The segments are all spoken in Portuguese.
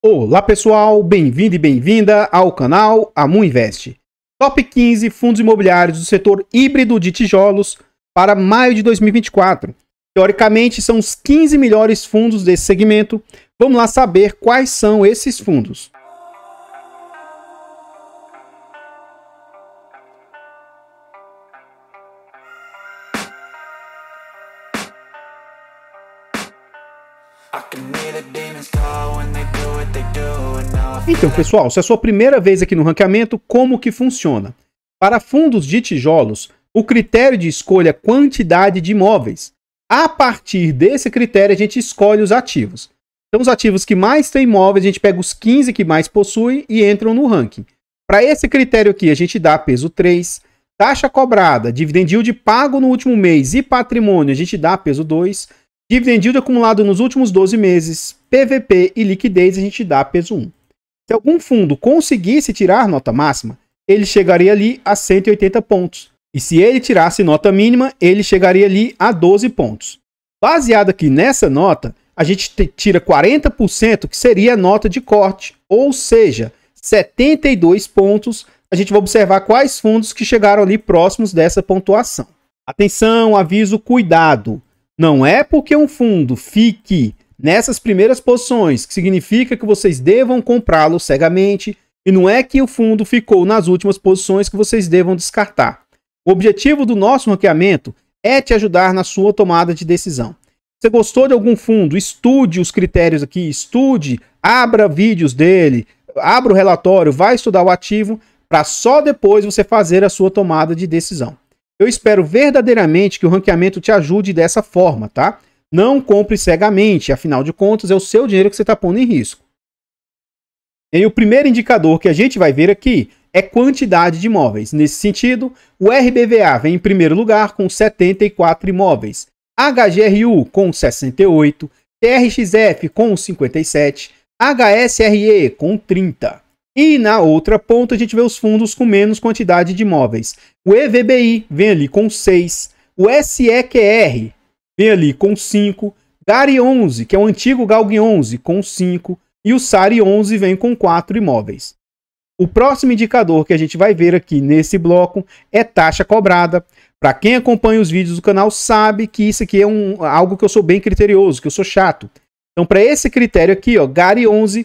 Olá pessoal, bem-vindo e bem-vinda ao canal Amu Invest. Top 15 fundos imobiliários do setor híbrido de tijolos para maio de 2024. Teoricamente são os 15 melhores fundos desse segmento. Vamos lá saber quais são esses fundos. Então, pessoal, se é a sua primeira vez aqui no ranqueamento, como que funciona? Para fundos de tijolos, o critério de escolha é quantidade de imóveis. A partir desse critério, a gente escolhe os ativos. Então, os ativos que mais têm imóveis, a gente pega os 15 que mais possuem e entram no ranking. Para esse critério aqui, a gente dá peso 3, taxa cobrada, dividend yield pago no último mês e patrimônio, a gente dá peso 2, Dividend yield acumulado nos últimos 12 meses, PVP e liquidez a gente dá peso 1. Se algum fundo conseguisse tirar nota máxima, ele chegaria ali a 180 pontos. E se ele tirasse nota mínima, ele chegaria ali a 12 pontos. Baseado aqui nessa nota, a gente tira 40%, que seria a nota de corte, ou seja, 72 pontos. A gente vai observar quais fundos que chegaram ali próximos dessa pontuação. Atenção, aviso, cuidado. Não é porque um fundo fique nessas primeiras posições que significa que vocês devam comprá-lo cegamente, e não é que o fundo ficou nas últimas posições que vocês devam descartar. O objetivo do nosso ranqueamento é te ajudar na sua tomada de decisão. Você gostou de algum fundo? Estude os critérios aqui, estude, abra vídeos dele, abra o relatório, vai estudar o ativo para só depois você fazer a sua tomada de decisão. Eu espero verdadeiramente que o ranqueamento te ajude dessa forma, tá? Não compre cegamente, afinal de contas é o seu dinheiro que você está pondo em risco. E o primeiro indicador que a gente vai ver aqui é quantidade de imóveis. Nesse sentido, o RBVA vem em primeiro lugar com 74 imóveis, HGRU com 68, TRXF com 57, HSRE com 30. E na outra ponta a gente vê os fundos com menos quantidade de imóveis. O EVBI vem ali com 6, o SEQR vem ali com 5, GARI 11, que é o antigo GALG 11, com 5, e o SARI 11 vem com 4 imóveis. O próximo indicador que a gente vai ver aqui nesse bloco é taxa cobrada. Para quem acompanha os vídeos do canal sabe que isso aqui é um, algo que eu sou bem criterioso, que eu sou chato. Então, para esse critério aqui, ó, GARI 11,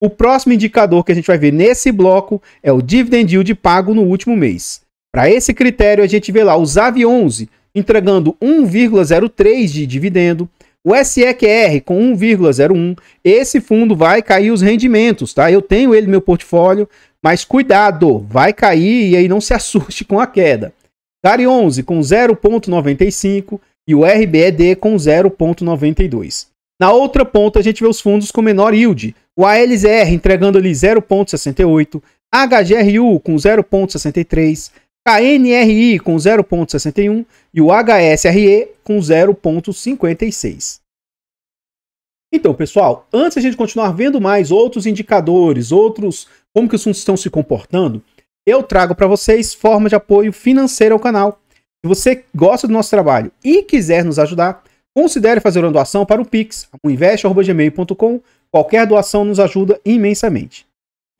O próximo indicador que a gente vai ver nesse bloco é o dividend yield pago no último mês. Para esse critério, a gente vê lá o ZAV11 entregando 1,03 de dividendo, o SEQR com 1,01. Esse fundo vai cair os rendimentos, tá? Eu tenho ele no meu portfólio, mas cuidado, vai cair e aí não se assuste com a queda. Gari 11 com 0,95 e o RBED com 0,92. Na outra ponta, a gente vê os fundos com menor yield. O ALZR entregando ali 0,68, HGRU com 0,63, KNRI com 0,61 e o HSRE com 0,56. Então, pessoal, antes a gente continuar vendo mais outros indicadores, outros como que os fundos estão se comportando, eu trago para vocês forma de apoio financeiro ao canal. Se você gosta do nosso trabalho e quiser nos ajudar, Considere fazer uma doação para o Pix, invest.gmail.com. Qualquer doação nos ajuda imensamente.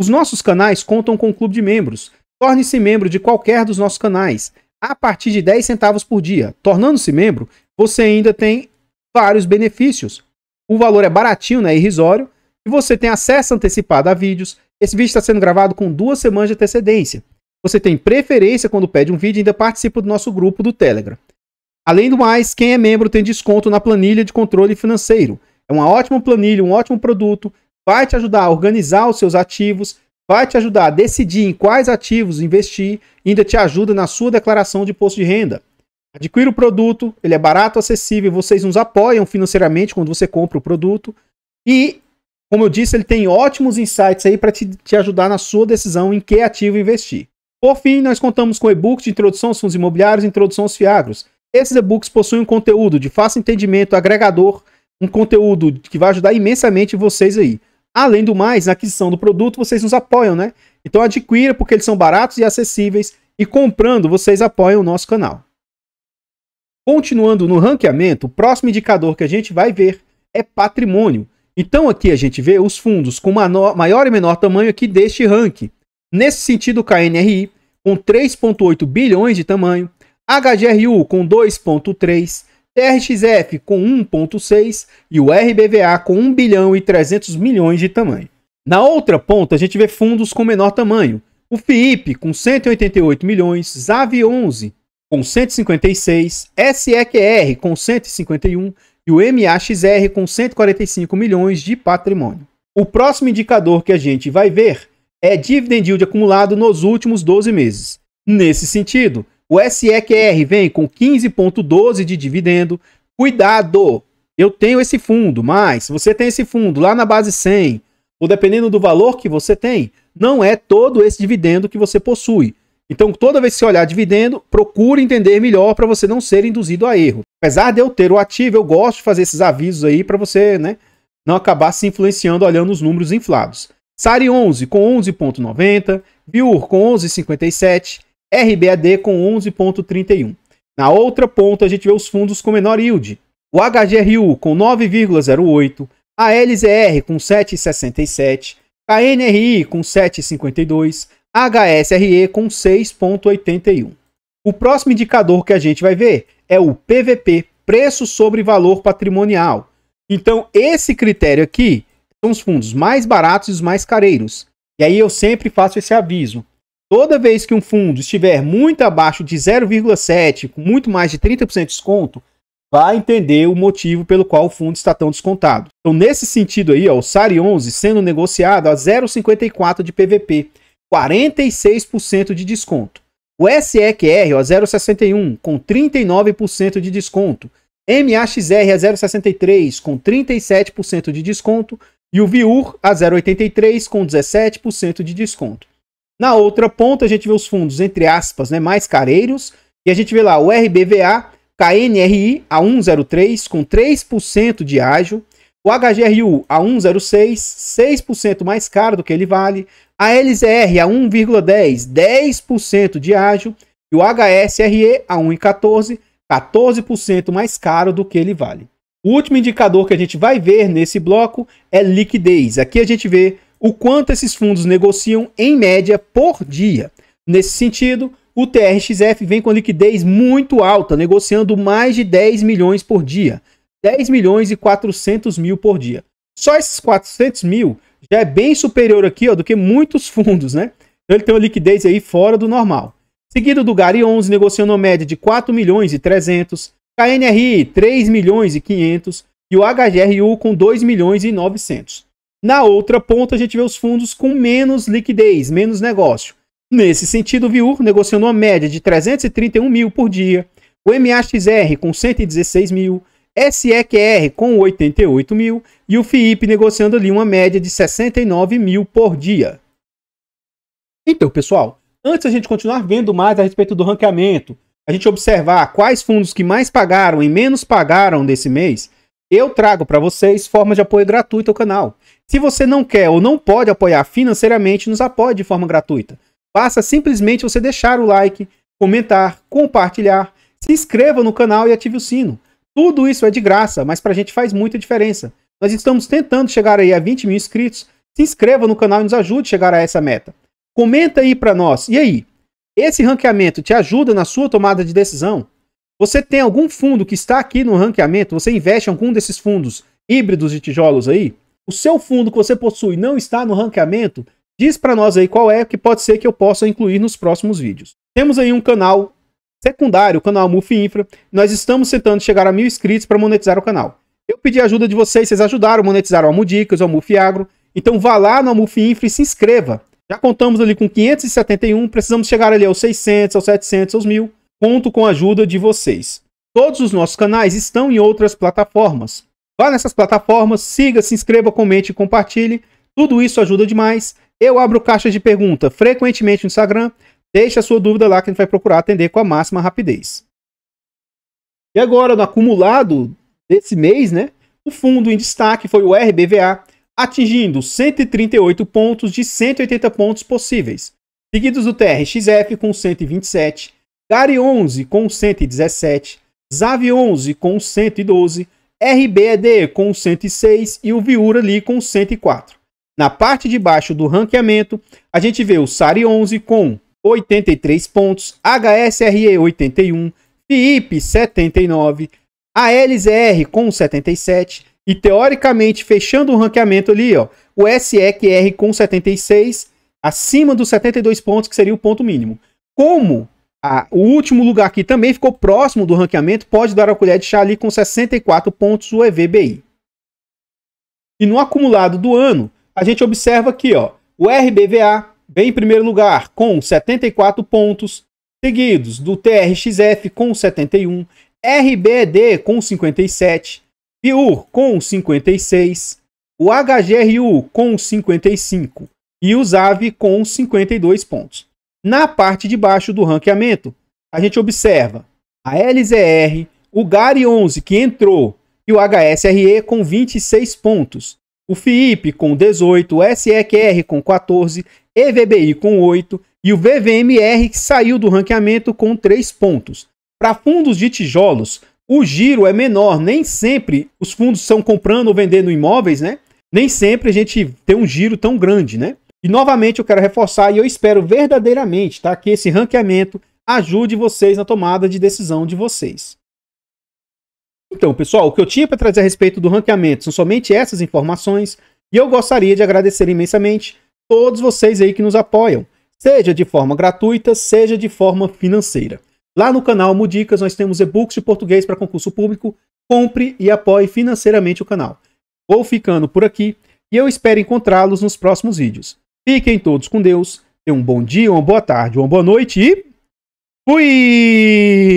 Os nossos canais contam com um clube de membros. Torne-se membro de qualquer dos nossos canais, a partir de 10 centavos por dia. Tornando-se membro, você ainda tem vários benefícios. O valor é baratinho, né? Irrisório. E você tem acesso antecipado a vídeos. Esse vídeo está sendo gravado com duas semanas de antecedência. Você tem preferência quando pede um vídeo e ainda participa do nosso grupo do Telegram. Além do mais, quem é membro tem desconto na planilha de controle financeiro. É uma ótima planilha, um ótimo produto, vai te ajudar a organizar os seus ativos, vai te ajudar a decidir em quais ativos investir e ainda te ajuda na sua declaração de imposto de renda. Adquira o produto, ele é barato, acessível, vocês nos apoiam financeiramente quando você compra o produto e, como eu disse, ele tem ótimos insights aí para te, te ajudar na sua decisão em que ativo investir. Por fim, nós contamos com o e-book de introdução aos fundos imobiliários e introdução aos fiagros. Esses e-books possuem um conteúdo de fácil entendimento, agregador, um conteúdo que vai ajudar imensamente vocês aí. Além do mais, na aquisição do produto, vocês nos apoiam, né? Então adquira porque eles são baratos e acessíveis e comprando vocês apoiam o nosso canal. Continuando no ranqueamento, o próximo indicador que a gente vai ver é patrimônio. Então aqui a gente vê os fundos com maior e menor tamanho aqui deste ranking. Nesse sentido, o KNRI, com 3,8 bilhões de tamanho, HGRU com 2,3, TRXF com 1,6 e o RBVA com 1 bilhão e 300 milhões de tamanho. Na outra ponta, a gente vê fundos com menor tamanho. O FIIP com 188 milhões, ZAV 11 com 156, SEQR com 151 e o MAXR com 145 milhões de patrimônio. O próximo indicador que a gente vai ver é dividend yield acumulado nos últimos 12 meses. Nesse sentido, o SEQR vem com 15,12 de dividendo. Cuidado! Eu tenho esse fundo, mas se você tem esse fundo lá na base 100, ou dependendo do valor que você tem, não é todo esse dividendo que você possui. Então, toda vez que você olhar dividendo, procure entender melhor para você não ser induzido a erro. Apesar de eu ter o ativo, eu gosto de fazer esses avisos aí para você né, não acabar se influenciando olhando os números inflados. Sari 11 com 11,90, Biur com 11,57, RBAD com 11,31. Na outra ponta, a gente vê os fundos com menor yield. O HGRU com 9,08, a LZR com 7,67, a NRI com 7,52, a HSRE com 6,81. O próximo indicador que a gente vai ver é o PVP, preço sobre valor patrimonial. Então, esse critério aqui são os fundos mais baratos e os mais careiros. E aí eu sempre faço esse aviso. Toda vez que um fundo estiver muito abaixo de 0,7, com muito mais de 30% de desconto, vai entender o motivo pelo qual o fundo está tão descontado. Então, nesse sentido aí, ó, o SARI 11 sendo negociado a 0,54 de PVP, 46% de desconto. O SEQR a 0,61 com 39% de desconto. MAXR a 0,63 com 37% de desconto e o VIUR a 0,83 com 17% de desconto. Na outra ponta, a gente vê os fundos, entre aspas, né, mais careiros. E a gente vê lá o RBVA, KNRI a 1,03, com 3% de ágio. O HGRU a 1,06, 6% mais caro do que ele vale. A LZR a 1,10, 10% de ágio. E o HSRE a 1,14, 14% mais caro do que ele vale. O último indicador que a gente vai ver nesse bloco é liquidez. Aqui a gente vê o quanto esses fundos negociam em média por dia. Nesse sentido, o TRXF vem com liquidez muito alta, negociando mais de 10 milhões por dia. 10 milhões e 400 mil por dia. Só esses 400 mil já é bem superior aqui ó, do que muitos fundos, né? Então ele tem uma liquidez aí fora do normal. Seguido do Gari 11, negociando uma média de 4 milhões e 300, KNRI 3 milhões e 500 e o HGRU com 2 milhões e 900. Na outra ponta, a gente vê os fundos com menos liquidez, menos negócio. Nesse sentido, o Viur negociou uma média de 331 mil por dia, o MAXR com 116 mil, SEQR com 88 mil e o FIIP negociando ali uma média de 69 mil por dia. Então, pessoal, antes a gente continuar vendo mais a respeito do ranqueamento, a gente observar quais fundos que mais pagaram e menos pagaram desse mês, eu trago para vocês formas de apoio gratuito ao canal. Se você não quer ou não pode apoiar financeiramente, nos apoie de forma gratuita. Basta simplesmente você deixar o like, comentar, compartilhar, se inscreva no canal e ative o sino. Tudo isso é de graça, mas para a gente faz muita diferença. Nós estamos tentando chegar aí a 20 mil inscritos. Se inscreva no canal e nos ajude a chegar a essa meta. Comenta aí para nós. E aí? Esse ranqueamento te ajuda na sua tomada de decisão? Você tem algum fundo que está aqui no ranqueamento? Você investe em algum desses fundos híbridos de tijolos aí? O seu fundo que você possui não está no ranqueamento? Diz para nós aí qual é que pode ser que eu possa incluir nos próximos vídeos. Temos aí um canal secundário, o canal Mufi Infra. Nós estamos tentando chegar a mil inscritos para monetizar o canal. Eu pedi a ajuda de vocês, vocês ajudaram, monetizaram o Amudicas, o Amufi Agro. Então vá lá no Amufi Infra e se inscreva. Já contamos ali com 571, precisamos chegar ali aos 600, aos 700, aos 1000. Conto com a ajuda de vocês. Todos os nossos canais estão em outras plataformas. Vá nessas plataformas, siga, se inscreva, comente e compartilhe. Tudo isso ajuda demais. Eu abro caixa de pergunta frequentemente no Instagram. Deixe a sua dúvida lá que a gente vai procurar atender com a máxima rapidez. E agora, no acumulado desse mês, né? O fundo em destaque foi o RBVA, atingindo 138 pontos de 180 pontos possíveis, seguidos do TRXF com 127, Gary 11 com 117, Zavi 11 com 112, RBED com 106 e o Viura ali com 104. Na parte de baixo do ranqueamento, a gente vê o Sari 11 com 83 pontos, HSRE 81, FIP 79, ALZR com 77 e teoricamente fechando o ranqueamento ali, ó, o SEQR com 76, acima dos 72 pontos que seria o ponto mínimo. Como o último lugar que também ficou próximo do ranqueamento pode dar a colher de chá ali com 64 pontos o EVBI. E no acumulado do ano, a gente observa aqui, ó, o RBVA vem em primeiro lugar com 74 pontos, seguidos do TRXF com 71, RBD com 57, PIUR com 56, o HGRU com 55 e o ZAV com 52 pontos. Na parte de baixo do ranqueamento, a gente observa a LZR, o GARI 11 que entrou e o HSRE com 26 pontos, o FIIP com 18, o SEQR com 14, EVBI com 8 e o VVMR que saiu do ranqueamento com 3 pontos. Para fundos de tijolos, o giro é menor, nem sempre os fundos são comprando ou vendendo imóveis, né? Nem sempre a gente tem um giro tão grande, né? E novamente eu quero reforçar e eu espero verdadeiramente tá, que esse ranqueamento ajude vocês na tomada de decisão de vocês. Então, pessoal, o que eu tinha para trazer a respeito do ranqueamento são somente essas informações e eu gostaria de agradecer imensamente todos vocês aí que nos apoiam, seja de forma gratuita, seja de forma financeira. Lá no canal Mudicas nós temos e-books de português para concurso público. Compre e apoie financeiramente o canal. Vou ficando por aqui e eu espero encontrá-los nos próximos vídeos. Fiquem todos com Deus. Tenham um bom dia, uma boa tarde, uma boa noite e fui!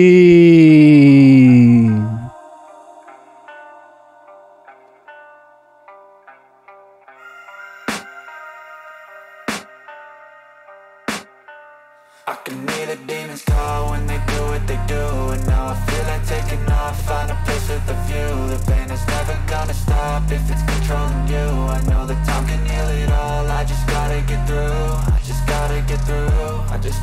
find a place with a view is never gonna stop if it's controlling you I know that time can heal it all, I just gotta get through I just gotta get through I just